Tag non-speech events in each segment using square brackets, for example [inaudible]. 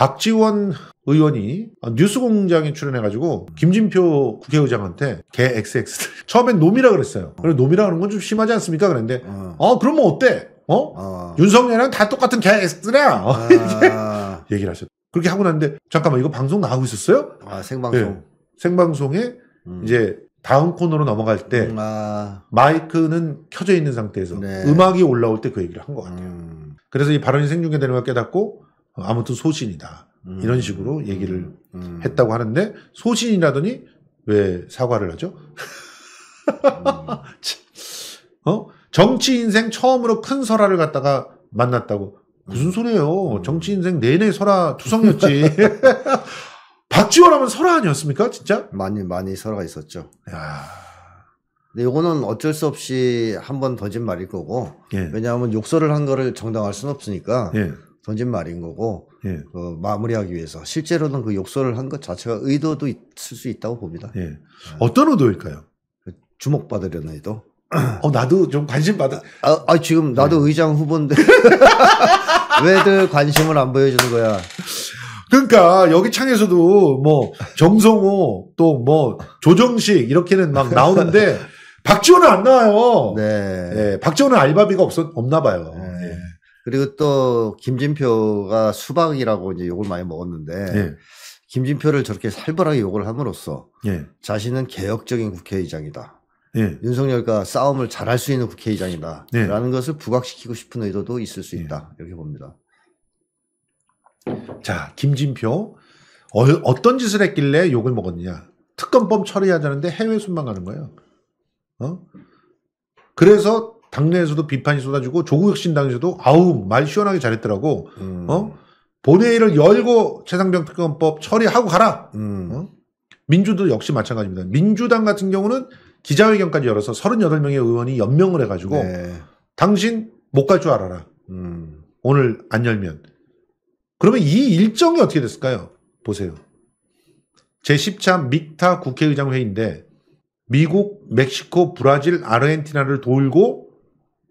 박지원 의원이 뉴스공장에 출연해가지고 김진표 국회의장한테 개 XX [laughs] 처음엔 놈이라 그랬어요. 어. 그래 놈이라 하는 건 좀 심하지 않습니까? 그랬는데 어, 어 그러면 뭐 어때? 어? 어. 윤석열이랑다 똑같은 개 X야. 어. 아. [laughs] 얘기를 하셨. 그렇게 하고 난데 잠깐만 이거 방송 나오고 있었어요? 아 생방송. 네. 생방송에 음. 이제 다음 코너로 넘어갈 때 음, 아. 마이크는 켜져 있는 상태에서 네. 음악이 올라올 때 그 얘기를 한 것 같아요. 음. 그래서 이 발언이 생중계되는 걸 깨닫고 어, 아무튼 소신이다. 음. 이런 식으로 얘기를 음. 음. 했다고 하는데 소신이라더니 왜 사과를 하죠? 음. [laughs] 어? 정치 인생 처음으로 큰 설화를 갖다가 만났다고 무슨 음. 소리예요? 정치 인생 내내 설화 두성이었지 [laughs] [laughs] 박지원 하면 설화 아니었습니까? 진짜? 많이 많이 설화가 있었죠. 야. 근데 요거는 어쩔 수 없이 한번 던진 말일 거고. 예. 왜냐하면 욕설을 한 거를 정당할 수는 없으니까. 예. 던진 말인 거고 예. 어, 마무리하기 위해서 실제로는 그 욕설을 한 것 자체가 의도도 있을 수 있다고 봅니다. 예. 어떤 의도일까요? 그 주목받으려는 의도. 어 나도 좀 관심 받아. 아, 아 지금 나도 예. 의장 후보인데 [laughs] 왜들 관심을 안 보여주는 거야? 그러니까 여기 창에서도 뭐 정성호 또 뭐 조정식 이렇게는 막 나오는데 [laughs] 박지원은 안 나와요. 네. 네 박지원은 알바비가 없었 없나 봐요. 네. 그리고 또 김진표가 수박이라고 이제 욕을 많이 먹었는데 예. 김진표를 저렇게 살벌하게 욕을 함으로써 예. 자신은 개혁적인 국회의장이다. 예. 윤석열과 싸움을 잘할 수 있는 국회의장이다. 예. 라는 것을 부각시키고 싶은 의도도 있을 수 예. 있다. 이렇게 봅니다. 자, 김진표. 어, 떤 짓을 했길래 욕을 먹었느냐. 특검법 처리하자는데 해외 순방 가는 거예요. 어? 그래서 당내에서도 비판이 쏟아지고 조국 혁신당에서도 아우 말 시원하게 잘했더라고. 음. 어 본회의를 열고 최상병 특검법 처리하고 가라. 음. 어? 민주도 역시 마찬가지입니다. 민주당 같은 경우는 기자회견까지 열어서 38명의 의원이 연명을 해가지고 네. 당신 못 갈 줄 알아라. 음. 오늘 안 열면. 그러면 이 일정이 어떻게 됐을까요? 보세요. 제10차 믹타 국회의장 회의인데 미국, 멕시코, 브라질, 아르헨티나를 돌고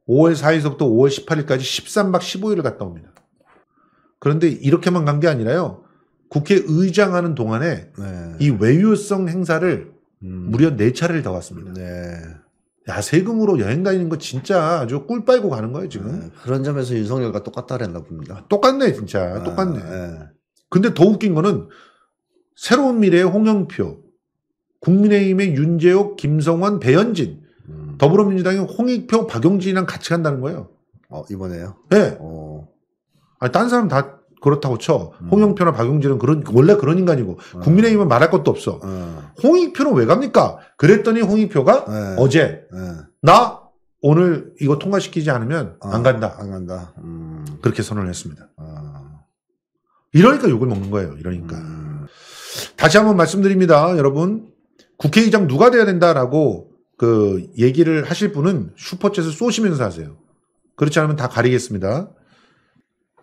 5월 4일서부터 5월 18일까지 13박 15일을 갔다 옵니다. 그런데 이렇게만 간 게 아니라요. 국회 의장하는 동안에 네. 이 외유성 행사를 음. 무려 4차례를 더왔습니다 네. 네. 야, 세금으로 여행 다니는 거 진짜 아주 꿀 빨고 가는 거예요, 지금. 네. 그런 점에서 윤석열과 똑같다랬나 봅니다. 똑같네, 진짜. 아, 똑같네. 네. 근데 더 웃긴 거는 새로운 미래의 홍영표, 국민의힘의 윤재옥, 김성환, 배현진, 더불어민주당이 홍익표, 박용진이랑 같이 간다는 거예요. 어, 이번에요? 네. 어. 아니, 딴 사람 다 그렇다고 쳐. 음. 홍영표나 박용진은 그런, 원래 그런 인간이고, 어. 국민의힘은 말할 것도 없어. 어. 홍익표는 왜 갑니까? 그랬더니 홍익표가 네. 어제, 네. 나 오늘 이거 통과시키지 않으면 어, 안 간다. 안 간다. 음. 그렇게 선언을 했습니다. 어. 이러니까 욕을 먹는 거예요. 이러니까. 음. 다시 한번 말씀드립니다. 여러분. 국회의장 누가 돼야 된다라고 그 얘기를 하실 분은 슈퍼챗을 쏘시면서 하세요. 그렇지 않으면 다 가리겠습니다.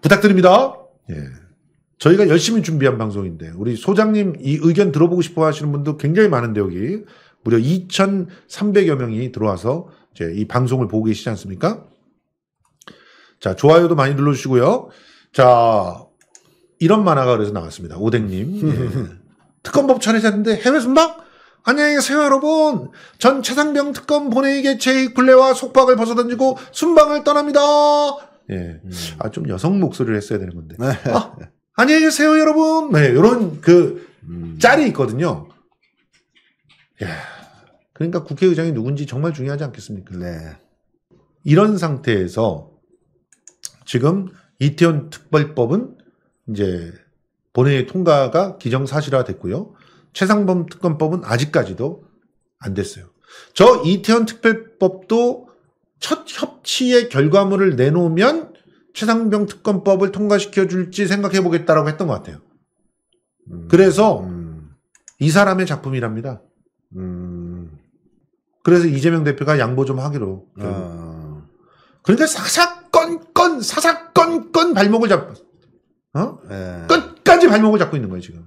부탁드립니다. 예. 저희가 열심히 준비한 방송인데 우리 소장님 이 의견 들어보고 싶어 하시는 분도 굉장히 많은데 여기 무려 2,300여 명이 들어와서 이제 이 방송을 보고 계시지 않습니까? 자, 좋아요도 많이 눌러 주시고요. 자, 이런 만화가 그래서 나왔습니다. 오뎅님. 예. 특검법 차례 잤는데 해외 순방? 안녕히 계세요 여러분. 전 최상병 특검 본회의 개최의 굴레와 속박을 벗어던지고 순방을 떠납니다. 예, 음. 아좀 여성 목소리를 했어야 되는 건데. 아, 안녕히 계세요 여러분. 네, 요런그 음. 짤이 있거든요. 예, 그러니까 국회의장이 누군지 정말 중요하지 않겠습니까? 네. 이런 상태에서 지금 이태원 특별법은 이제 본회의 통과가 기정사실화 됐고요. 최상범 특검법은 아직까지도 안 됐어요. 저 이태원 특별법도 첫 협치의 결과물을 내놓으면 최상병 특검법을 통과시켜 줄지 생각해 보겠다라고 했던 것 같아요. 음, 그래서 음. 이 사람의 작품이랍니다. 음. 그래서 이재명 대표가 양보 좀 하기로. 아. 그러니까 사사건건 사사건건 발목을 잡, 어? 예. 끝까지 발목을 잡고 있는 거예요 지금.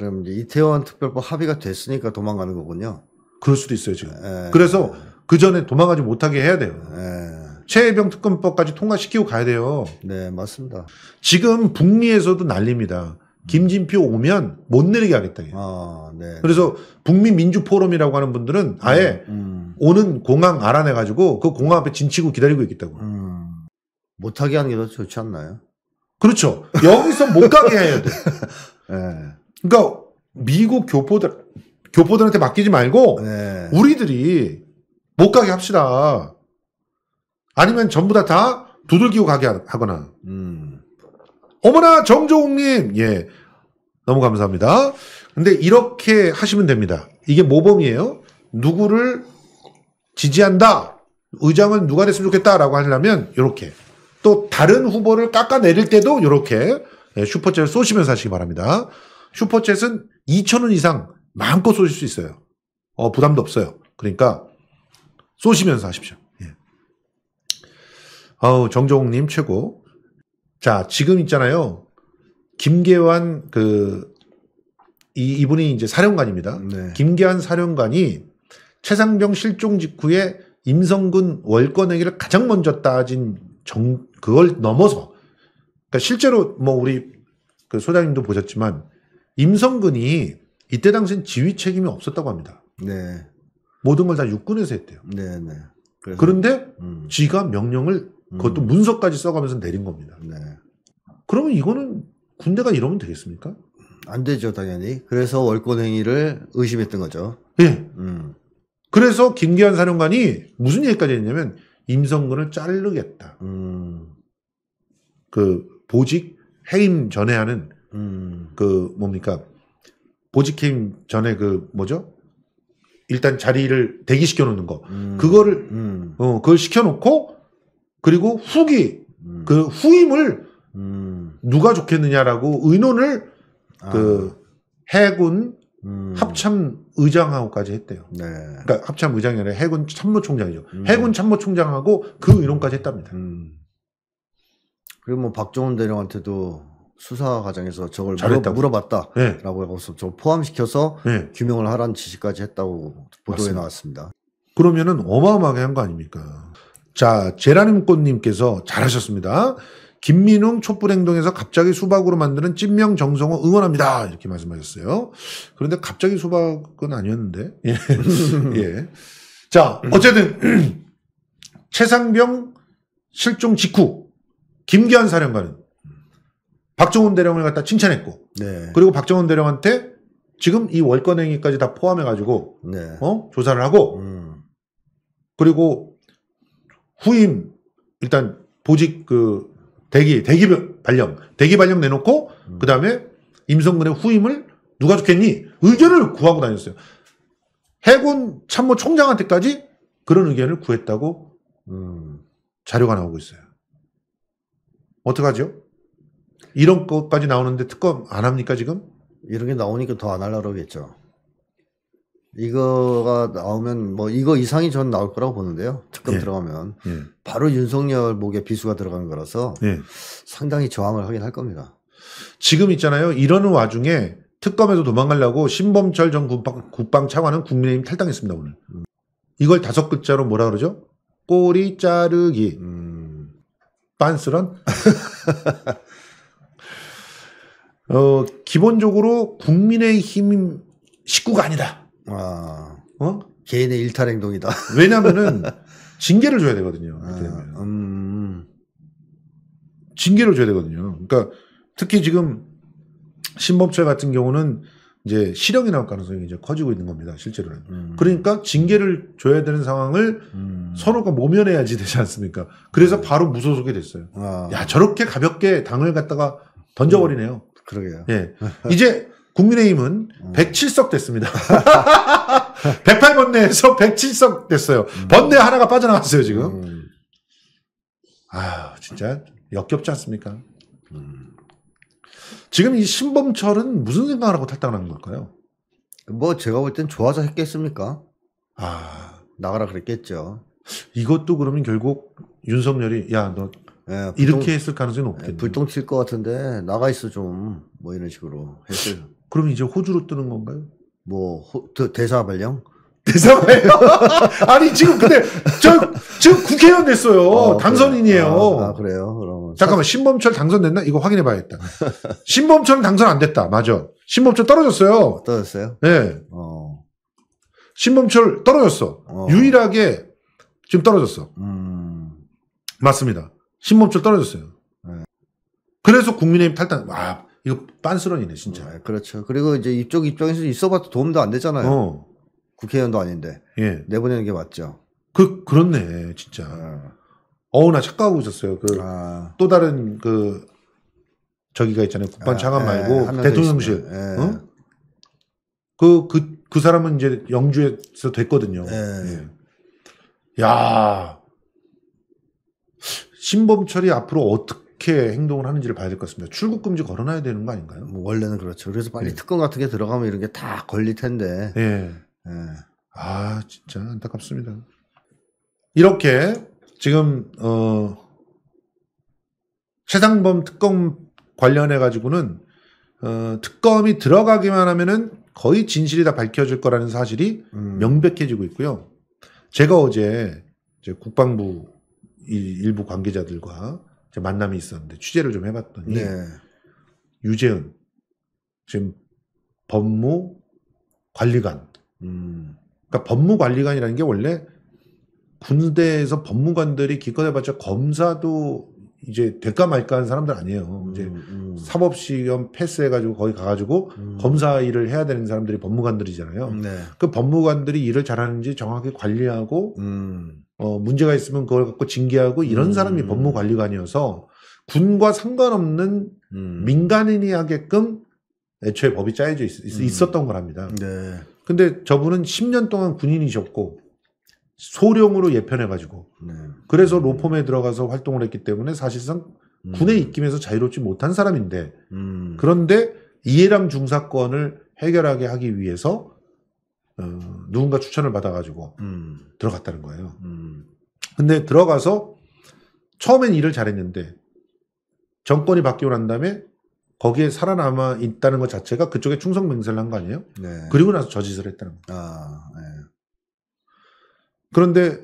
그럼 이제 이태원 특별법 합의가 됐으니까 도망가는 거군요. 그럴 수도 있어요 지금. 에. 예. 그래서 그 전에 도망가지 못하게 해야 돼요. 에. 예. 최혜병 특검법까지 통과시키고 가야 돼요. 네 맞습니다. 지금 북미에서도 난립니다. 김진표 오면 못 내리게 하겠다. 아, 네. 그래서 북미 민주 포럼이라고 하는 분들은 아예 음, 음. 오는 공항 알아내 가지고 그 공항 앞에 진치고 기다리고 있겠다고. 음. 못하게 하는 게 더 좋지 않나요? 그렇죠. 여기서 못 가게 해야 돼. 네. [laughs] 그러니까 미국 교포들 교포들한테 맡기지 말고 네. 우리들이 못 가게 합시다. 아니면 전부 다 다 두들기고 가게 하거나. 음. 어머나 정조웅님 예 너무 감사합니다. 근데 이렇게 하시면 됩니다. 이게 모범이에요. 누구를 지지한다. 의장은 누가 됐으면 좋겠다라고 하려면 이렇게 또 다른 후보를 깎아내릴 때도 이렇게 예, 슈퍼챗을 쏘시면서 하시기 바랍니다. 슈퍼챗은 2,000원 이상 마음껏 쏘실 수 있어요. 어, 부담도 없어요. 그러니까 쏘시면서 하십시오. 예. 어우 정종욱님 최고. 자, 지금 있잖아요. 김계환 그, 이, 이분이 이제 사령관입니다. 네. 김계환 사령관이 최상병 실종 직후에 임성근 월권행위를 가장 먼저 따진 정, 그걸 넘어서, 그러니까 실제로 뭐 우리 그 소장님도 보셨지만 임성근이 이때 당시엔 지휘 책임이 없었다고 합니다. 네. 모든 걸 다 육군에서 했대요. 네, 네. 그런데 음. 지가 명령을 음. 그것도 음. 문서까지 써가면서 내린 겁니다. 네. 그러면 이거는 군대가 이러면 되겠습니까? 안 되죠, 당연히. 그래서 월권 행위를 의심했던 거죠. 예. 음. 그래서 김기현 사령관이 무슨 얘기까지 했냐면 임성근을 자르겠다. 음. 그 보직 해임 전에 하는 음. 그 뭡니까 보직팀 전에 그 뭐죠? 일단 자리를 대기시켜 놓는 거. 음. 그거를 음. 어 그걸 시켜 놓고 그리고 후기 음. 그 후임을 음. 누가 좋겠느냐라고 의논을 아. 그 해군 음. 합참 의장하고까지 했대요. 네. 그러니까 합참 의장이 아니라 해군 참모총장이죠. 음. 해군 참모총장하고 그 의논까지 했답니다. 음. 그리고 뭐 박정훈 대령한테도 수사 과정에서 저걸 잘했다고. 물어봤다라고 네. 해서 저 포함시켜서 네. 규명을 하라는 지시까지 했다고 보도에 맞습니다. 나왔습니다. 그러면은 어마어마하게 한 거 아닙니까? 자, 제라늄 꽃님께서 잘하셨습니다. 김민웅 촛불행동에서 갑자기 수박으로 만드는 찐명 정성호 응원합니다. 이렇게 말씀하셨어요. 그런데 갑자기 수박은 아니었는데. 예. [laughs] 예. 자, 어쨌든, [clears throat] 최상병 실종 직후, 김기환 사령관은 박정훈 대령을 갖다 칭찬했고 네. 그리고 박정훈 대령한테 지금 이 월권 행위까지 다 포함해 가지고 네. 어? 조사를 하고 음. 그리고 후임 일단 보직 그 대기 대기 발령 대기 발령 내놓고 음. 그다음에 임성근의 후임을 누가 좋겠니 의견을 구하고 다녔어요. 해군 참모 총장한테까지 그런 의견을 구했다고 음. 자료가 나오고 있어요. 어떡하죠? 이런 것까지 나오는데 특검 안 합니까 지금? 이런 게 나오니까 더 안 하려고 그러겠죠. 이거가 나오면 뭐 이거 이상이 전 나올 거라고 보는데요. 특검 예. 들어가면 예. 바로 윤석열 목에 비수가 들어가는 거라서 예. 상당히 저항을 하긴 할 겁니다. 지금 있잖아요. 이러는 와중에 특검에서 도망가려고 신범철 전 국방, 국방 차관은 국민의힘 탈당했습니다 오늘. 음. 이걸 다섯 글자로 뭐라 그러죠? 꼬리 자르기. 음. 빤스런? [laughs] 어, 기본적으로 국민의힘 식구가 아니다. 아, 어? 개인의 일탈 행동이다. [laughs] 왜냐면은 징계를 줘야 되거든요. 아, 음, 음. 징계를 줘야 되거든요. 그러니까 특히 지금 신범철 같은 경우는 이제 실형이 나올 가능성이 이제 커지고 있는 겁니다, 실제로는. 음. 그러니까 징계를 줘야 되는 상황을 음. 서로가 모면해야지 되지 않습니까? 그래서 음. 바로 무소속이 됐어요. 아. 야, 저렇게 가볍게 당을 갖다가 던져버리네요. 그러게요. 예. 이제 국민의힘은 음. 107석 됐습니다. 108번 [laughs] 내에서 107석 됐어요. 음. 번내 하나가 빠져나왔어요, 지금. 음. 아, 진짜 역겹지 않습니까? 음. 지금 이 신범철은 무슨 생각을 하고 탈당하는 걸까요? 뭐 제가 볼 땐 좋아서 했겠습니까? 아, 나가라 그랬겠죠. 이것도 그러면 결국 윤석열이 야, 너 네, 불똥, 이렇게 했을 가능성이 높겠네. 네, 예, 불똥 칠 것 같은데 나가 있어 좀 뭐 이런 식으로 했을. 그럼 이제 호주로 뜨는 건가요? 뭐 호, 대사 발령? [laughs] 대사 발령? [laughs] 아니 지금 근데 저 지금 국회의원 됐어요. 어, 당선인이에요. 아, 아 그래요? 그럼 잠깐만 신범철 당선됐나? 이거 확인해봐야겠다. 신범철은 당선 안 됐다. 맞아. 신범철 떨어졌어요. 어, 떨어졌어요? 네. 어. 신범철 떨어졌어. 어. 유일하게 지금 떨어졌어. 음. 맞습니다. 신몸줄 떨어졌어요. 네. 그래서 국민의힘 탈당. 와 이거 빤스런이네 진짜. 네, 그렇죠. 그리고 이제 이쪽 입장에서 있어봐도 도움도 안 되잖아요. 어. 국회의원도 아닌데 예. 내보내는 게 맞죠. 그 그렇네 진짜. 아. 어우 나 착각하고 있었어요. 그또 아. 다른 그 저기가 있잖아요. 국방 아, 장관 아, 말고 대통령실. 예. 어? 그, 그, 그 사람은 이제 영주에서 됐거든요. 예. 예. 야 신범철이 앞으로 어떻게 행동을 하는지를 봐야 될 것 같습니다. 출국 금지 걸어놔야 되는 거 아닌가요? 뭐 원래는 그렇죠. 그래서 빨리 네. 특검 같은 게 들어가면 이런 게 다 걸릴 텐데. 예. 네. 아 진짜 안타깝습니다. 이렇게 지금 어 최상범 특검 관련해 가지고는 어 특검이 들어가기만 하면은 거의 진실이 다 밝혀질 거라는 사실이 음. 명백해지고 있고요. 제가 어제 국방부 일부 관계자들과 만남이 있었는데 취재를 좀 해봤더니 네. 유재은 지금 법무 관리관. 음. 그러니까 법무 관리관이라는 게 원래 군대에서 법무관들이 기껏해봤자 검사도 이제 될까 말까 하는 사람들 아니에요. 음, 이제 음. 사법시험 패스해가지고 거기 가가지고 음. 검사 일을 해야 되는 사람들이 법무관들이잖아요. 음, 네. 그 법무관들이 일을 잘하는지 정확히 관리하고 음. 어, 문제가 있으면 그걸 갖고 징계하고 이런 사람이 법무관리관이어서 군과 상관없는 민간인이 하게끔 애초에 법이 짜여져 있, 었던 거랍니다. 네. 근데 저분은 10년 동안 군인이셨고 소령으로 예편해가지고 네. 그래서 로펌에 들어가서 활동을 했기 때문에 사실상 음. 군에 입김에서 자유롭지 못한 사람인데 음. 그런데 이해람 중사건을 해결하게 하기 위해서 어, 누군가 추천을 받아가지고 음. 들어갔다는 거예요. 음. 근데 들어가서 처음엔 일을 잘했는데 정권이 바뀌고 난 다음에 거기에 살아남아 있다는 것 자체가 그쪽에 충성맹세를 한 거 아니에요? 네. 그리고 나서 저짓을 했다는 거예요. 아, 네. 그런데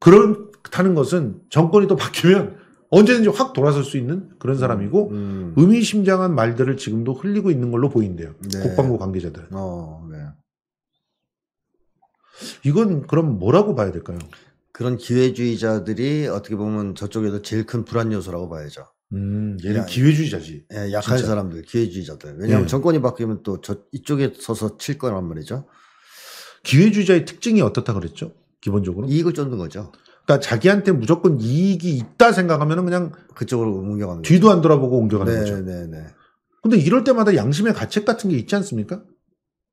그렇다는 것은 정권이 또 바뀌면 언제든지 확 돌아설 수 있는 그런 사람이고 음, 음. 의미심장한 말들을 지금도 흘리고 있는 걸로 보인대요. 네. 국방부 관계자들은. 어, 네. 이건 그럼 뭐라고 봐야 될까요? 그런 기회주의자들이 어떻게 보면 저쪽에도 제일 큰 불안 요소라고 봐야죠. 음, 얘는 기회주의자지. 예, 약한 진짜. 사람들, 기회주의자들. 왜냐하면 예. 정권이 바뀌면 또 저 이쪽에 서서 칠 거란 말이죠. 기회주의자의 특징이 어떻다 그랬죠? 기본적으로 이익을 쫓는 거죠. 그러니까 자기한테 무조건 이익이 있다 생각하면 그냥 그쪽으로 옮겨가는 뒤도 안 돌아보고 옮겨가는 네, 거죠. 네, 네. 근데 이럴 때마다 양심의 가책 같은 게 있지 않습니까?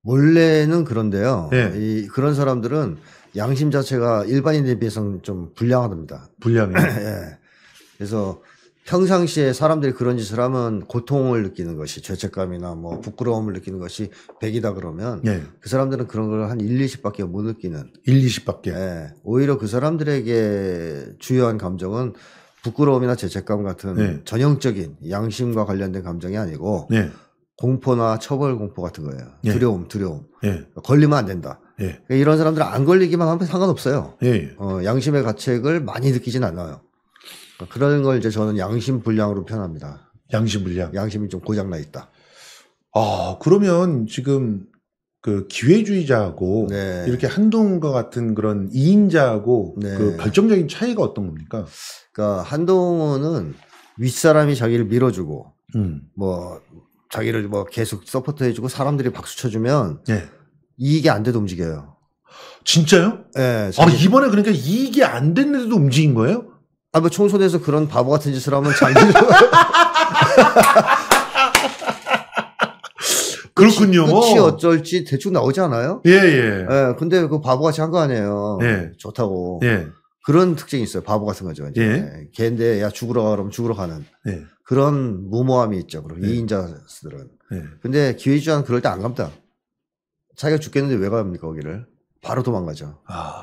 원래는 그런데요. 네. 이 그런 사람들은 양심 자체가 일반인에 비해서는 좀 불량하답니다. 불량해요. [clears throat] 예. 그래서 평상시에 사람들이 그런 짓을 하면 고통을 느끼는 것이 죄책감이나 뭐 부끄러움을 느끼는 것이 100이다 그러면 예. 그 사람들은 그런 걸 한 1, 20밖에 못 느끼는 1, 20밖에. 예. 오히려 그 사람들에게 주요한 감정은 부끄러움이나 죄책감 같은 예. 전형적인 양심과 관련된 감정이 아니고 네. 공포나 처벌 공포 같은 거예요. 두려움, 두려움. 걸리면 안 된다. 그 이런 사람들은 안 걸리기만 하면 상관없어요. 어, 양심의 가책을 많이 느끼진 않아요. 그런걸 이제 저는 양심 불량으로 표현합니다. 양심 불량. 양심이 좀 고장 나 있다. 아 그러면 지금 그 기회주의자하고 네. 이렇게 한동훈과 같은 그런 이인자하고 네. 그 결정적인 차이가 어떤 겁니까? 그러니까 한동훈은 윗사람이 자기를 밀어주고 음. 뭐 자기를 뭐 계속 서포트해주고 사람들이 박수 쳐주면 네. 이익이 안 돼도 움직여요. 진짜요? 예. 네, 아 이번에 그러니까 이익이 안 됐는데도 움직인 거예요? 아, 뭐 총선에서 그런 바보 같은 짓을 하면 장기 [laughs] 그렇군요. 뭐. 끝이 어쩔지 대충 나오지 않아요? 예, 예. 예 근데 그 바보같이 한 거 아니에요. 예. 좋다고. 예. 그런 특징이 있어요. 바보 같은 거죠. 이제. 예. 걔인데, 야, 죽으러 가그면 죽으러 가는. 예. 그런 무모함이 있죠. 그럼 예. 이인자들은. 예. 근데 기회주한 그럴 때 안 갑니다. 자기가 죽겠는데 왜 갑니까, 거기를? 바로 도망가죠. 아.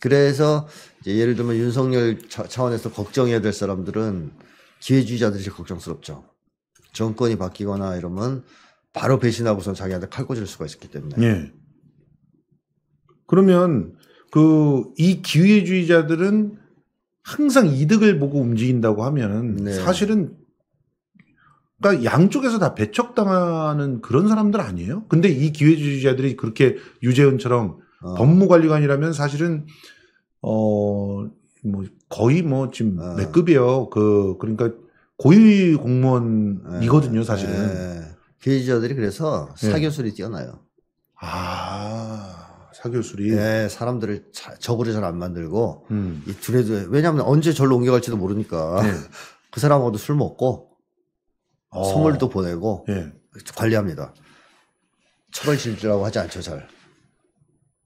그래서 예를 들면 윤석열 차원에서 걱정해야 될 사람들은 기회주의자들이 걱정스럽죠. 정권이 바뀌거나 이러면 바로 배신하고서 자기한테 칼 꽂을 수가 있었기 때문에. 네. 그러면 그 이 기회주의자들은 항상 이득을 보고 움직인다고 하면 네. 사실은 그러니까 양쪽에서 다 배척당하는 그런 사람들 아니에요? 근데 이 기회주의자들이 그렇게 유재훈처럼 어. 법무관리관이라면 사실은 어 뭐 거의 뭐 지금 어. 몇급이요그 그러니까 고위 공무원이거든요, 예. 사실은. 에. 예. 기자들이 그래서 예. 사교술이 네. 뛰어나요. 아 사교술이. 네, 사람들을 자, 적으로 잘 안 만들고 음. 이 둘에도 왜냐하면 언제 절로 옮겨갈지도 모르니까 네. [laughs] 그 사람하고도 술 먹고 어. 선물도 보내고 네. 관리합니다. 처벌 질주라고 하지 않죠, 잘.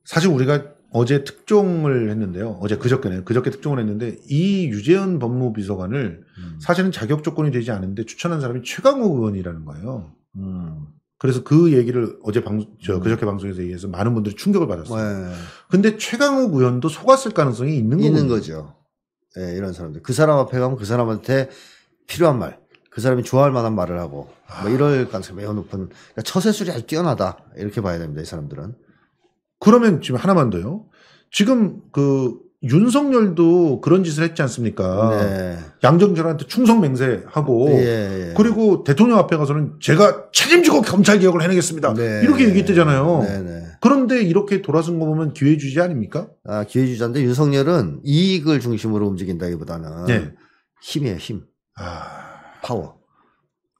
사실 우리가 어제 특종을 했는데요. 어제 그저께네 그저께 특종을 했는데 이 유재현 법무비서관을 음. 사실은 자격 조건이 되지 않은데 추천한 사람이 최강욱 의원이라는 거예요. 음. 그래서 그 얘기를 어제 방, 저, 음. 그저께 방송에서 얘기해서 많은 분들이 충격을 받았어요. 네. 근데 최강욱 의원도 속았을 가능성이 있는 거죠. 있는 거죠. 예, 네, 이런 사람들. 그 사람 앞에 가면 그 사람한테 필요한 말, 그 사람이 좋아할 만한 말을 하고, 뭐 아. 이럴 가능성이 매우 높은, 그러니까 처세술이 아주 뛰어나다. 이렇게 봐야 됩니다, 이 사람들은. 그러면 지금 하나만 더요. 지금 그 윤석열도 그런 짓을 했지 않습니까? 네. 양정철한테 충성맹세하고 예, 예. 그리고 대통령 앞에 가서는 제가 책임지고 검찰 개혁을 해내겠습니다. 네. 이렇게 얘기했대잖아요. 네, 네. 그런데 이렇게 돌아선 거 보면 기회주의 아닙니까? 아 기회주의자인데 윤석열은 이익을 중심으로 움직인다기보다는 네. 힘이에요, 힘. 아... 파워.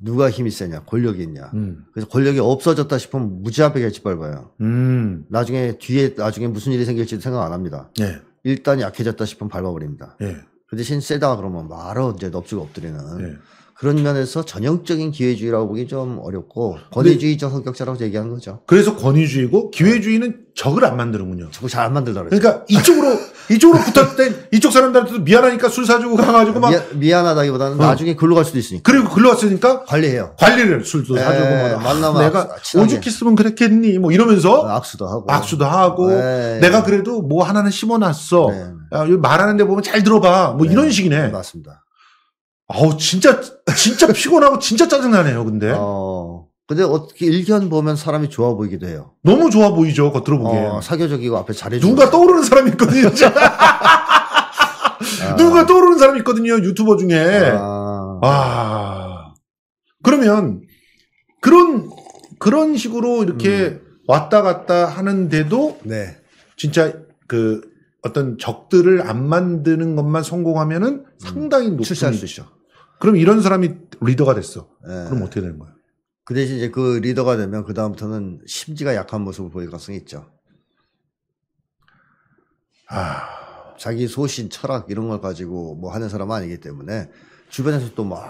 누가 힘이 세냐, 권력이 있냐. 음. 그래서 권력이 없어졌다 싶으면 무지하게 짓밟아요. 음. 나중에 뒤에 나중에 무슨 일이 생길지 생각 안 합니다. 예. 일단 약해졌다 싶으면 밟아버립니다. 예. 그 대신 세다 그러면 말어 이제 넙죽 엎드리는. 예. 그런 면에서 전형적인 기회주의라고 보기 좀 어렵고 네. 권위주의적 성격자라고 얘기한 거죠. 그래서 권위주의고 네. 기회주의는 적을 안 만드는군요. 적을 잘 안만들더라고요 그러니까 이쪽으로 [laughs] 이쪽으로 붙었을 이쪽 사람들한테도 미안하니까 술 사주고 가가지고 막 미안, 하다기보다는 어. 나중에 글로 갈 수도 있으니까. 그리고 글로 갔으니까 관리해요. 관리를 술도 에, 네, 사주고 뭐 만나면 내가 오죽했으면 그랬겠니 뭐 이러면서 아, 악수도 하고 악수도 하고 에이. 내가 그래도 뭐 하나는 심어놨어. 야, 말하는데 보면 잘 들어봐 뭐 네. 이런 식이네. 맞습니다. 아우 진짜 진짜 피곤하고 진짜 짜증나네요. 근데. 어. 근데 어떻게 일견 보면 사람이 좋아 보이기도 해요. 너무 좋아 보이죠. 겉으로 보기에. 어, 사교적이고 앞에 잘해 주 누가 떠오르는 사람이 있거든요. 아. [laughs] [laughs] 누가 떠오르는 사람이 있거든요. 유튜버 중에. 아. 아. 그러면 그런 그런 식으로 이렇게 음. 왔다 갔다 하는데도 네. 진짜 그 어떤 적들을 안 만드는 것만 성공하면은 음. 상당히 높은 출수 있죠. 그럼 이런 사람이 리더가 됐어. 네. 그럼 어떻게 되는 거야? 그 대신 이제 그 리더가 되면 그 다음부터는 심지가 약한 모습을 보일 가능성이 있죠. 아... 자기 소신, 철학 이런 걸 가지고 뭐 하는 사람 아니기 때문에 주변에서 또 막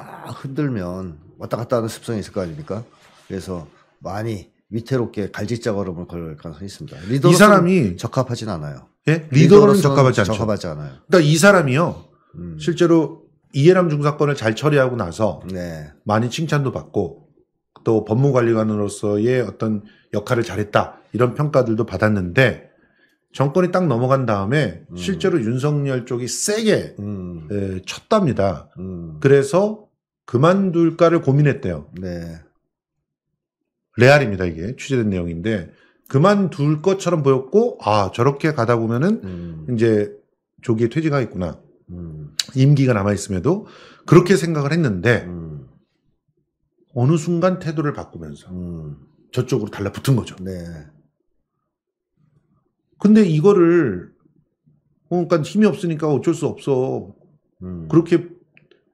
흔들면 왔다 갔다 하는 습성이 있을 거 아닙니까? 그래서 많이 위태롭게 갈직자 걸음을 걸 가능성이 있습니다. 리더이 사람이 적합하진 않아요. 예? 리더는 적합하지 않죠. 적합하지 않아요. 그러니까 이 사람이요. 음. 실제로 이해람 중사건을 잘 처리하고 나서 네. 많이 칭찬도 받고 또 법무관리관으로서의 어떤 역할을 잘했다 이런 평가들도 받았는데 정권이 딱 넘어간 다음에 음. 실제로 윤석열 쪽이 세게 음. 에, 예, 쳤답니다. 음. 그래서 그만둘까를 고민했대요. 네. 레알입니다 이게 취재된 내용인데 그만둘 것처럼 보였고 아 저렇게 가다 보면은 음. 이제 조기에 퇴직하겠구나 음. 임기가 남아 있음에도 그렇게 생각을 했는데 음. 어느 순간 태도를 바꾸면서 음. 저쪽으로 달라붙은 거죠. 네. 근데 이거를 어, 그러니까 힘이 없으니까 어쩔 수 없어 음. 그렇게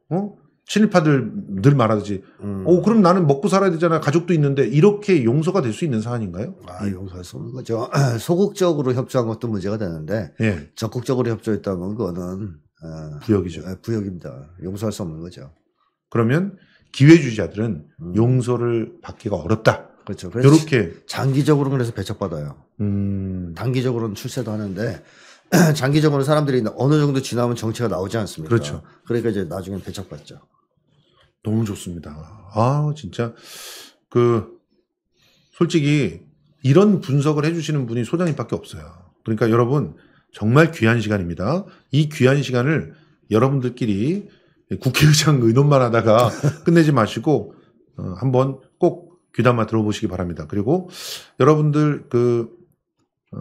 어 친일파들 늘 말하듯이 음. 어 그럼 나는 먹고 살아야 되잖아 가족도 있는데 이렇게 용서가 될 수 있는 사안인가요? 아 용서할 수 없는 거죠. [clears throat] 소극적으로 협조한 것도 문제가 되는데 예. 적극적으로 협조했다면 그거는 어, 부역이죠. 예, 부역입니다. 용서할 수 없는 거죠. 그러면 기회주의자들은 음. 용서를 받기가 어렵다. 그렇죠. 이렇게 장기적으로 는 그래서 배척받아요. 음. 단기적으로는 출세도 하는데 [clears throat] 장기적으로 사람들이 어느 정도 지나면 정체가 나오지 않습니까? 그렇죠. 그러니까 이제 나중에 배척받죠. 너무 좋습니다. 아, 진짜. 그, 솔직히 이런 분석을 해주시는 분이 소장님 밖에 없어요. 그러니까 여러분, 정말 귀한 시간입니다. 이 귀한 시간을 여러분들끼리 국회의장 의논만 하다가 [laughs] 끝내지 마시고, 어, 한번 꼭 귀담아 들어보시기 바랍니다. 그리고 여러분들 그, 어,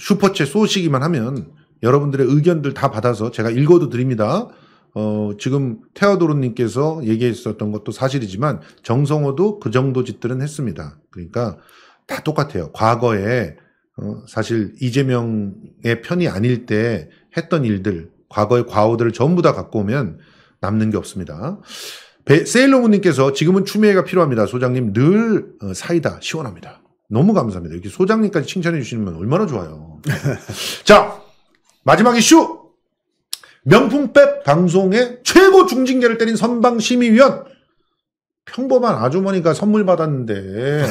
슈퍼챗 쏘시기만 하면 여러분들의 의견들 다 받아서 제가 읽어도 드립니다. 어, 지금 테어도르님께서 얘기했었던 것도 사실이지만 정성호도 그 정도 짓들은 했습니다. 그러니까 다 똑같아요. 과거에 어, 사실 이재명의 편이 아닐 때 했던 일들, 과거의 과오들을 전부 다 갖고 오면 남는 게 없습니다. 세일러문님께서 지금은 추미애가 필요합니다. 소장님 늘 어, 사이다 시원합니다. 너무 감사합니다. 이렇게 소장님까지 칭찬해 주시면 얼마나 좋아요. [laughs] 자 마지막 이슈 명품백 방송의 최고 중징계를 때린 선방심의위원 평범한 아주머니가 선물 받았는데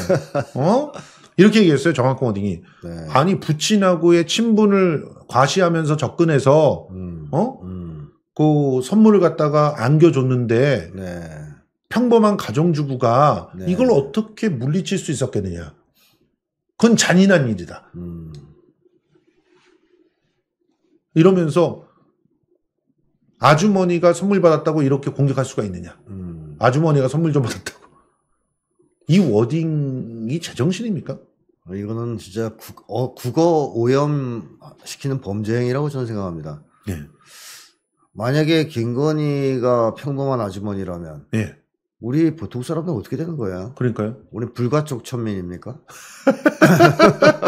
[laughs] 어 이렇게 얘기했어요 정확한 어딩이 네. 아니 부친하고의 친분을 과시하면서 접근해서 음, 어그 음. 그 선물을 갖다가 안겨줬는데 네. 평범한 가정주부가 네. 이걸 어떻게 물리칠 수 있었겠느냐 그건 잔인한 일이다 음. 이러면서 아주머니가 선물 받았다고 이렇게 공격할 수가 있느냐. 음. 아주머니가 선물 좀 받았다고. 이 워딩이 제정신입니까? 아, 이거는 진짜 국, 어, 국어 오염시키는 범죄 행위라고 저는 생각합니다. 예. 만약에 김건희가 평범한 아주머니라면 예. 우리 보통 사람은 어떻게 되는 거야? 그러니까요. 우리 불가촉 천민입니까? [laughs]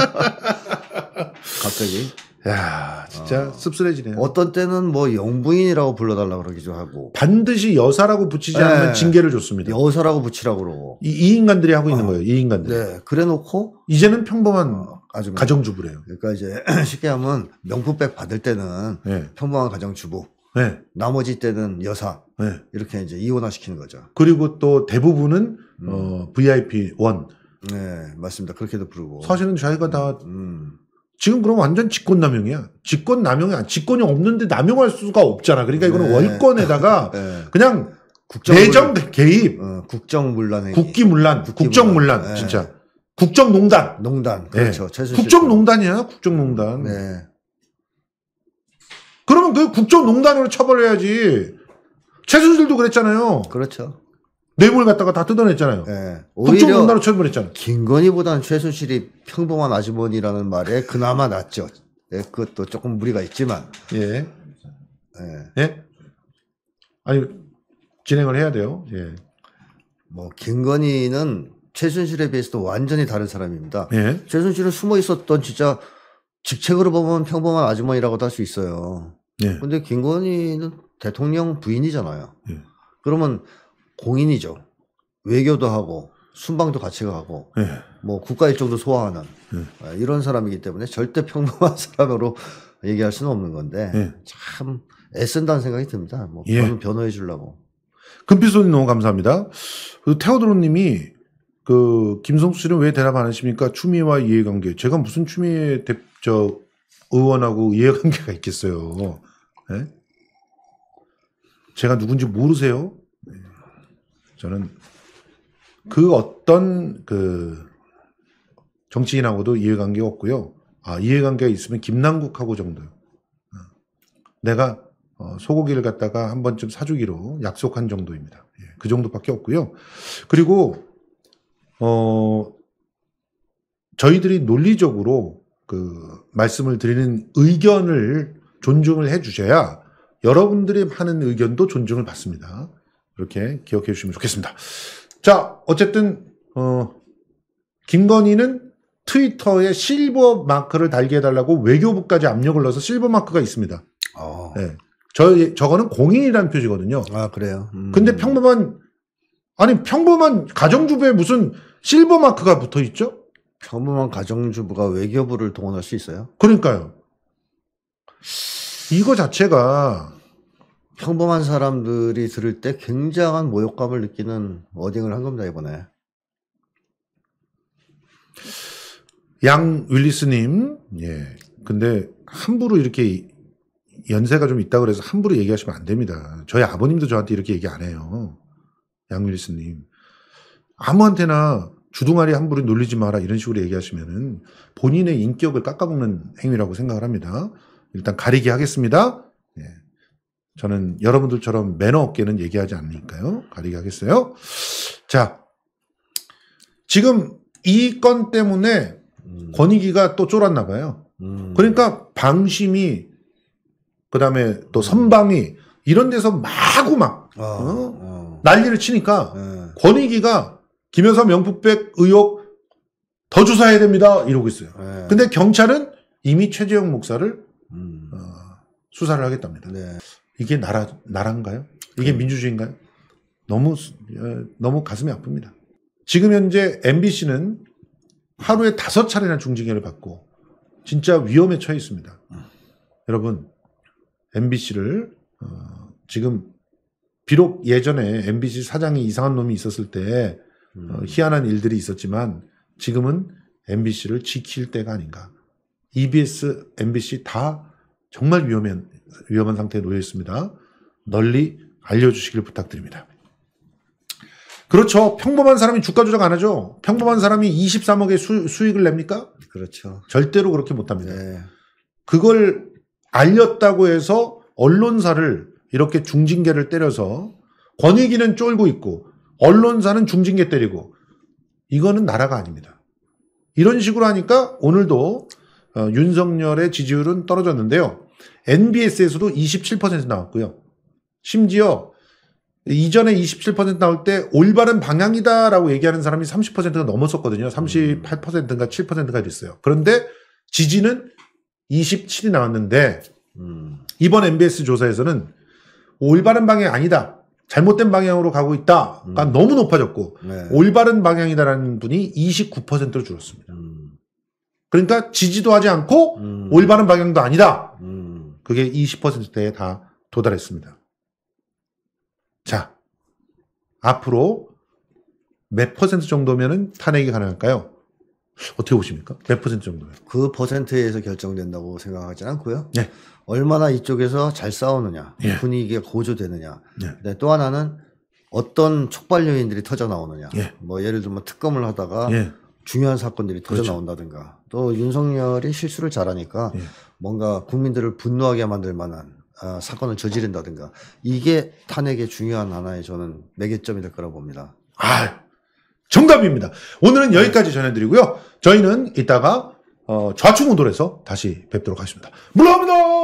갑자기 야, 진짜 어. 씁쓸해지네요. 어떤 때는 뭐 영부인이라고 불러달라 그러기도 하고. 반드시 여사라고 붙이지 않으면 예. 징계를 줬습니다. 여사라고 붙이라고 그러고. 이, 이 인간들이 하고 있는 어. 거예요. 이 인간들. 네. 그래 놓고. 이제는 평범한 어, 가정주부래요. 그러니까 이제 [clears throat] 쉽게 하면 명품백 받을 때는 네. 평범한 가정주부. 네. 나머지 때는 여사. 네. 이렇게 이제 이혼화 시키는 거죠. 그리고 또 대부분은 음. 어, VIP 원. 네, 맞습니다. 그렇게도 부르고. 사실은 저희가 다 음. 지금 그럼 완전 직권남용이야. 직권남용이 야 직권이 없는데 남용할 수가 없잖아. 그러니까 이거는 네. 월권에다가 [laughs] 네. 그냥 내정 개입, 어, 국정물란국기물란국정물란국 네. 진짜 국정농단, 농단, 네. 그렇죠. 국정농단이야, 국정농단. 네. 그러면 그 국정농단으로 처벌해야지. 최순실도 그랬잖아요. 그렇죠. 뇌물 갖다가 다 뜯어냈잖아요. 네. 오히려 문화로 처벌했잖아요. 김건희보다는 최순실이 평범한 아주머니라는 말에 그나마 낫죠. 네, 그것도 조금 무리가 있지만. 예. 예. 예? 아니 진행을 해야 돼요. 예. 뭐 김건희는 최순실에 비해서도 완전히 다른 사람입니다. 예. 최순실은 숨어 있었던 진짜 직책으로 보면 평범한 아주머니라고도 할 수 있어요. 예. 근데 김건희는 대통령 부인이잖아요. 예. 그러면 공인이죠. 외교도 하고 순방도 같이 가고 네. 뭐 국가 일정도 소화하는 네. 이런 사람이기 때문에 절대 평범한 [laughs] 사람으로 얘기할 수는 없는 건데 네. 참 애쓴다는 생각이 듭니다. 뭐 예. 변호해 주려고. 금빛소님 너무 감사합니다. 태오드로님이그 그 김성수 씨는 왜 대답 안 하십니까? 추미애와 이해관계. 제가 무슨 추미애 대저 의원하고 이해관계가 있겠어요. 네? 제가 누군지 모르세요? 저는 그 어떤 그 정치인하고도 이해관계가 없고요. 아, 이해관계가 있으면 김남국하고 정도요. 아, 내가 어, 소고기를 갖다가 한 번쯤 사주기로 약속한 정도입니다. 예, 그 정도밖에 없고요. 그리고 어, 저희들이 논리적으로 그 말씀을 드리는 의견을 존중을 해주셔야 여러분들이 하는 의견도 존중을 받습니다. 이렇게 기억해 주시면 좋겠습니다. 자, 어쨌든 어, 김건희는 트위터에 실버 마크를 달게 해달라고 외교부까지 압력을 넣어서 실버 마크가 있습니다. 어. 네. 저 저거는 공인이라는 표시거든요. 아 그래요. 음. 근데 평범한 아니 평범한 가정주부에 무슨 실버 마크가 붙어 있죠? 평범한 가정주부가 외교부를 동원할 수 있어요? 그러니까요. 이거 자체가 평범한 사람들이 들을 때 굉장한 모욕감을 느끼는 워딩을 한 겁니다, 이번에. 양 윌리스님, 예. 근데 함부로 이렇게 연세가 좀 있다 그래서 함부로 얘기하시면 안 됩니다. 저희 아버님도 저한테 이렇게 얘기 안 해요. 양 윌리스님. 아무한테나 주둥아리 함부로 놀리지 마라 이런 식으로 얘기하시면은 본인의 인격을 깎아먹는 행위라고 생각을 합니다. 일단 가리기 하겠습니다. 예. 저는 여러분들처럼 매너 없게는 얘기하지 않으니까요. 가리게 하겠어요. 자, 지금 이 건 때문에 음. 권익위가 또 쫄았나 봐요. 음. 그러니까 방심이 그다음에 또 음. 선방이 이런 데서 마구 막 아, 어, 어? 난리를 치니까 네. 권익위가 김여사 명품백 의혹 더 조사해야 됩니다 이러고 있어요. 네. 근데 경찰은 이미 최재형 목사를 음. 어, 수사를 하겠답니다. 네. 이게 나라 나라인가요? 이게 음. 민주주의인가요? 너무 어, 너무 가슴이 아픕니다. 지금 현재 MBC는 하루에 다섯 차례나 중징계를 받고 진짜 위험에 처해 있습니다. 음. 여러분 MBC를 어, 지금 비록 예전에 MBC 사장이 이상한 놈이 있었을 때 음. 어, 희한한 일들이 있었지만 지금은 MBC를 지킬 때가 아닌가. EBS, MBC 다 정말 위험한, 위험한 상태에 놓여 있습니다. 널리 알려주시길 부탁드립니다. 그렇죠. 평범한 사람이 주가 조작 안 하죠. 평범한 사람이 23억의 수, 익을 냅니까? 그렇죠. 절대로 그렇게 못 합니다. 네. 그걸 알렸다고 해서 언론사를 이렇게 중징계를 때려서 권익위는 쫄고 있고 언론사는 중징계 때리고 이거는 나라가 아닙니다. 이런 식으로 하니까 오늘도 어, 윤석열의 지지율은 떨어졌는데요. NBS에서도 27% 나왔고요. 심지어 이전에 27% 나올 때 올바른 방향이다라고 얘기하는 사람이 30%가 넘었었거든요. 38%인가 7%가 됐어요. 그런데 지지는 27이 나왔는데 이번 MBS 조사에서는 올바른 방향이 아니다. 잘못된 방향으로 가고 있다가 그러니까 음. 너무 높아졌고 네. 올바른 방향이다라는 분이 29%로 줄었습니다. 음. 그러니까 지지도 하지 않고 음. 올바른 방향도 아니다. 음. 그게 20%대에 다 도달했습니다. 자, 앞으로 몇 퍼센트 정도면은 탄핵이 가능할까요? 어떻게 보십니까? 몇 퍼센트 정도면그 퍼센트에서 결정된다고 생각하지 않고요. 네. 얼마나 이쪽에서 잘 싸우느냐, 예. 분위기가 고조되느냐. 예. 네, 또 하나는 어떤 촉발 요인들이 터져 나오느냐. 예. 뭐 예를 들면 특검을 하다가 예. 중요한 사건들이 터져 그렇죠. 나온다든가 또 윤석열이 실수를 잘하니까 예. 뭔가 국민들을 분노하게 만들 만한 아, 사건을 저지른다든가 이게 탄핵의 중요한 하나의 저는 매개점이 될 거라고 봅니다. 아, 정답입니다. 오늘은 네. 여기까지 전해드리고요. 저희는 이따가 어, 좌충우돌에서 다시 뵙도록 하겠습니다. 물러갑니다.